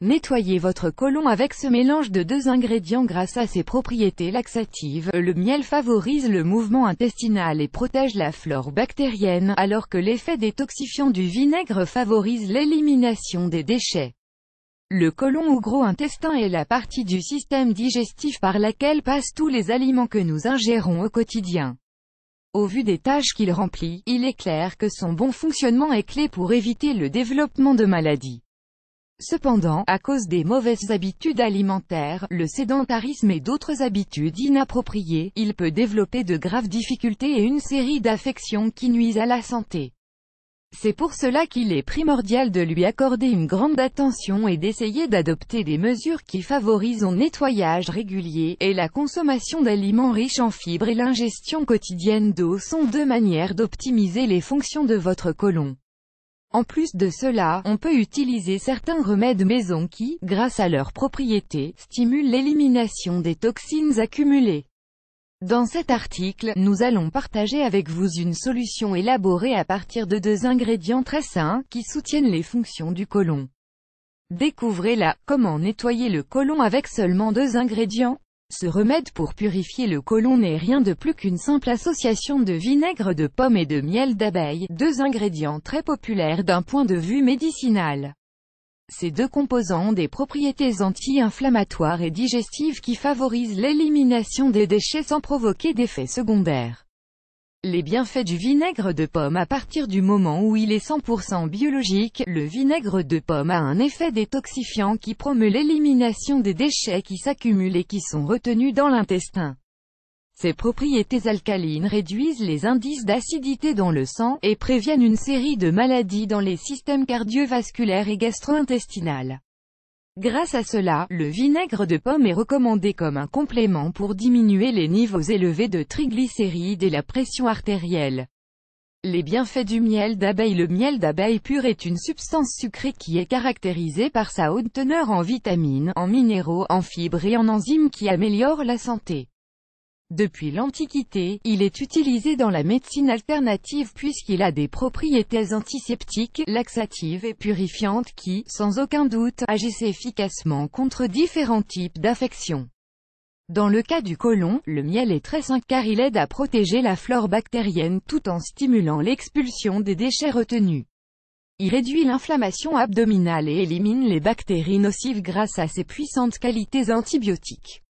Nettoyez votre côlon avec ce mélange de deux ingrédients grâce à ses propriétés laxatives. Le miel favorise le mouvement intestinal et protège la flore bactérienne, alors que l'effet détoxifiant du vinaigre favorise l'élimination des déchets. Le côlon ou gros intestin est la partie du système digestif par laquelle passent tous les aliments que nous ingérons au quotidien. Au vu des tâches qu'il remplit, il est clair que son bon fonctionnement est clé pour éviter le développement de maladies. Cependant, à cause des mauvaises habitudes alimentaires, le sédentarisme et d'autres habitudes inappropriées, il peut développer de graves difficultés et une série d'affections qui nuisent à la santé. C'est pour cela qu'il est primordial de lui accorder une grande attention et d'essayer d'adopter des mesures qui favorisent son nettoyage régulier, et la consommation d'aliments riches en fibres et l'ingestion quotidienne d'eau sont deux manières d'optimiser les fonctions de votre côlon. En plus de cela, on peut utiliser certains remèdes maison qui, grâce à leurs propriétés, stimulent l'élimination des toxines accumulées. Dans cet article, nous allons partager avec vous une solution élaborée à partir de deux ingrédients très sains, qui soutiennent les fonctions du côlon. Découvrez-la, comment nettoyer le côlon avec seulement deux ingrédients ce remède pour purifier le côlon n'est rien de plus qu'une simple association de vinaigre de pomme et de miel d'abeille, deux ingrédients très populaires d'un point de vue médicinal. Ces deux composants ont des propriétés anti-inflammatoires et digestives qui favorisent l'élimination des déchets sans provoquer d'effets secondaires. Les bienfaits du vinaigre de pomme à partir du moment où il est 100% biologique, le vinaigre de pomme a un effet détoxifiant qui promeut l'élimination des déchets qui s'accumulent et qui sont retenus dans l'intestin. Ses propriétés alcalines réduisent les indices d'acidité dans le sang, et préviennent une série de maladies dans les systèmes cardiovasculaires et gastro-intestinales. Grâce à cela, le vinaigre de pomme est recommandé comme un complément pour diminuer les niveaux élevés de triglycérides et la pression artérielle. Les bienfaits du miel d'abeille Le miel d'abeille pur est une substance sucrée qui est caractérisée par sa haute teneur en vitamines, en minéraux, en fibres et en enzymes qui améliorent la santé. Depuis l'Antiquité, il est utilisé dans la médecine alternative puisqu'il a des propriétés antiseptiques, laxatives et purifiantes qui, sans aucun doute, agissent efficacement contre différents types d'affections. Dans le cas du côlon, le miel est très sain car il aide à protéger la flore bactérienne tout en stimulant l'expulsion des déchets retenus. Il réduit l'inflammation abdominale et élimine les bactéries nocives grâce à ses puissantes qualités antibiotiques.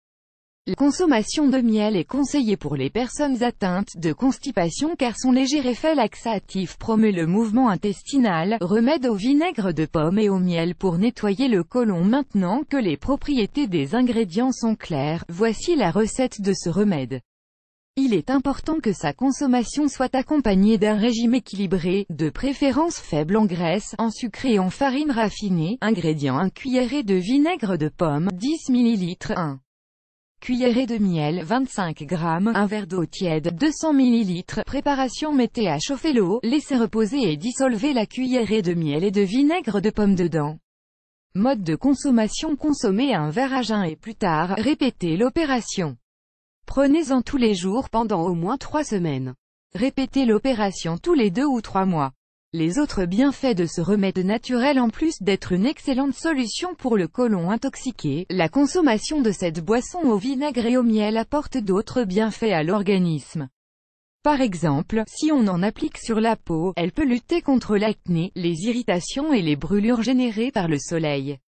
La consommation de miel est conseillée pour les personnes atteintes de constipation car son léger effet laxatif promeut le mouvement intestinal, remède au vinaigre de pomme et au miel pour nettoyer le côlon. Maintenant que les propriétés des ingrédients sont claires, voici la recette de ce remède. Il est important que sa consommation soit accompagnée d'un régime équilibré, de préférence faible en graisse, en sucre et en farine raffinée, ingrédients 1 cuillerée de vinaigre de pomme, 10 ml 1 cuillerée de miel 25 g, un verre d'eau tiède 200 ml. Préparation Mettez à chauffer l'eau, laissez reposer et dissolvez la cuillerée de miel et de vinaigre de pomme dedans. Mode de consommation Consommez un verre à jeun et plus tard, répétez l'opération. Prenez-en tous les jours pendant au moins 3 semaines. Répétez l'opération tous les 2 ou 3 mois. Les autres bienfaits de ce remède naturel en plus d'être une excellente solution pour le côlon intoxiqué, la consommation de cette boisson au vinaigre et au miel apporte d'autres bienfaits à l'organisme. Par exemple, si on en applique sur la peau, elle peut lutter contre l'acné, les irritations et les brûlures générées par le soleil.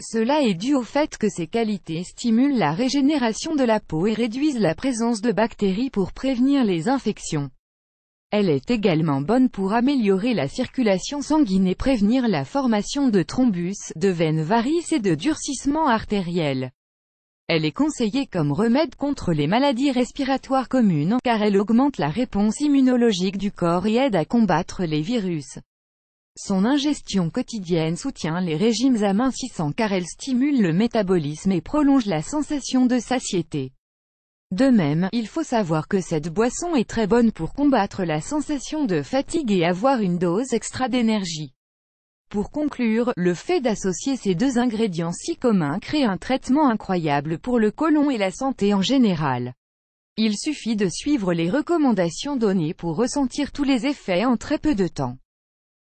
Cela est dû au fait que ces qualités stimulent la régénération de la peau et réduisent la présence de bactéries pour prévenir les infections. Elle est également bonne pour améliorer la circulation sanguine et prévenir la formation de thrombus, de veines varices et de durcissement artériel. Elle est conseillée comme remède contre les maladies respiratoires communes, car elle augmente la réponse immunologique du corps et aide à combattre les virus. Son ingestion quotidienne soutient les régimes amincissants car elle stimule le métabolisme et prolonge la sensation de satiété. De même, il faut savoir que cette boisson est très bonne pour combattre la sensation de fatigue et avoir une dose extra d'énergie. Pour conclure, le fait d'associer ces deux ingrédients si communs crée un traitement incroyable pour le côlon et la santé en général. Il suffit de suivre les recommandations données pour ressentir tous les effets en très peu de temps.